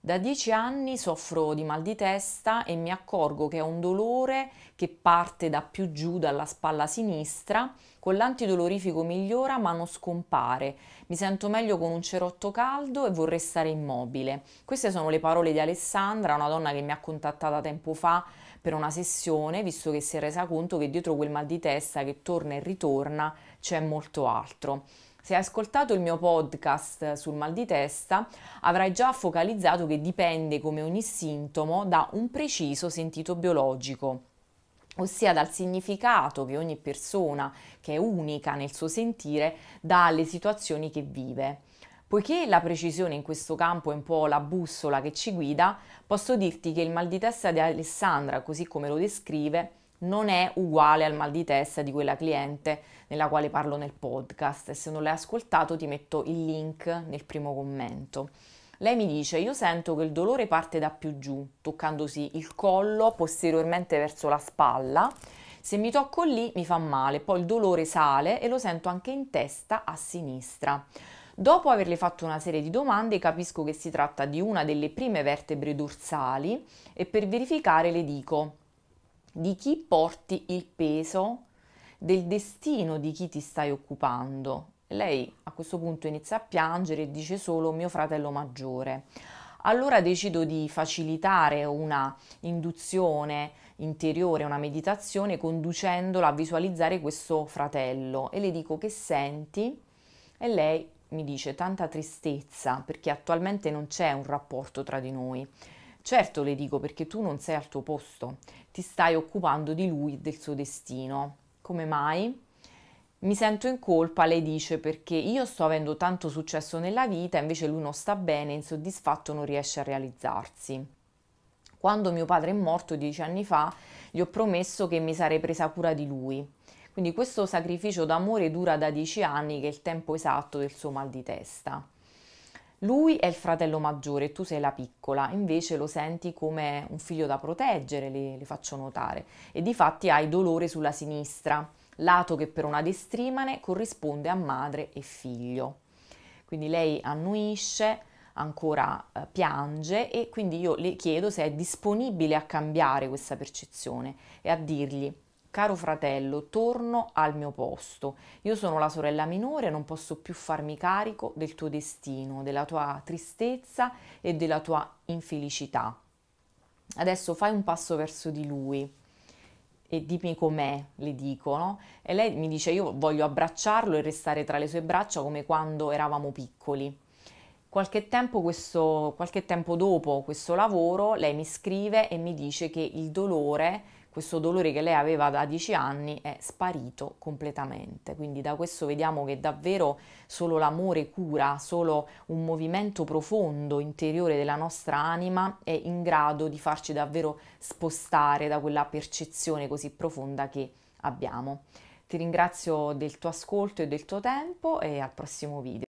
Da dieci anni soffro di mal di testa e mi accorgo che è un dolore che parte da più giù dalla spalla sinistra, con l'antidolorifico migliora ma non scompare. Mi sento meglio con un cerotto caldo e vorrei stare immobile. Queste sono le parole di Alessandra, una donna che mi ha contattata tempo fa per una sessione, visto che si è resa conto che dietro quel mal di testa che torna e ritorna c'è molto altro. Se hai ascoltato il mio podcast sul mal di testa, avrai già focalizzato che dipende come ogni sintomo da un preciso sentito biologico ossia dal significato che ogni persona, che è unica nel suo sentire, dà alle situazioni che vive. Poiché la precisione in questo campo è un po' la bussola che ci guida, posso dirti che il mal di testa di Alessandra, così come lo descrive, non è uguale al mal di testa di quella cliente nella quale parlo nel podcast e se non l'hai ascoltato ti metto il link nel primo commento. Lei mi dice, io sento che il dolore parte da più giù, toccandosi il collo, posteriormente verso la spalla. Se mi tocco lì mi fa male, poi il dolore sale e lo sento anche in testa a sinistra. Dopo averle fatto una serie di domande capisco che si tratta di una delle prime vertebre dorsali e per verificare le dico di chi porti il peso, del destino di chi ti stai occupando. Lei a questo punto inizia a piangere e dice solo mio fratello maggiore. Allora decido di facilitare una induzione interiore, una meditazione, conducendola a visualizzare questo fratello e le dico che senti e lei mi dice tanta tristezza perché attualmente non c'è un rapporto tra di noi Certo le dico perché tu non sei al tuo posto, ti stai occupando di lui e del suo destino. Come mai? Mi sento in colpa, lei dice, perché io sto avendo tanto successo nella vita, invece lui non sta bene, insoddisfatto, non riesce a realizzarsi. Quando mio padre è morto dieci anni fa, gli ho promesso che mi sarei presa cura di lui. Quindi questo sacrificio d'amore dura da dieci anni, che è il tempo esatto del suo mal di testa. Lui è il fratello maggiore e tu sei la piccola, invece lo senti come un figlio da proteggere, le, le faccio notare, e di fatti hai dolore sulla sinistra, lato che per una destrimane corrisponde a madre e figlio. Quindi lei annuisce, ancora eh, piange e quindi io le chiedo se è disponibile a cambiare questa percezione e a dirgli caro fratello, torno al mio posto. Io sono la sorella minore, non posso più farmi carico del tuo destino, della tua tristezza e della tua infelicità. Adesso fai un passo verso di lui e dimmi com'è, le dico, no? E lei mi dice io voglio abbracciarlo e restare tra le sue braccia come quando eravamo piccoli. Qualche tempo, questo, qualche tempo dopo questo lavoro lei mi scrive e mi dice che il dolore questo dolore che lei aveva da dieci anni è sparito completamente. Quindi da questo vediamo che davvero solo l'amore cura, solo un movimento profondo interiore della nostra anima è in grado di farci davvero spostare da quella percezione così profonda che abbiamo. Ti ringrazio del tuo ascolto e del tuo tempo e al prossimo video.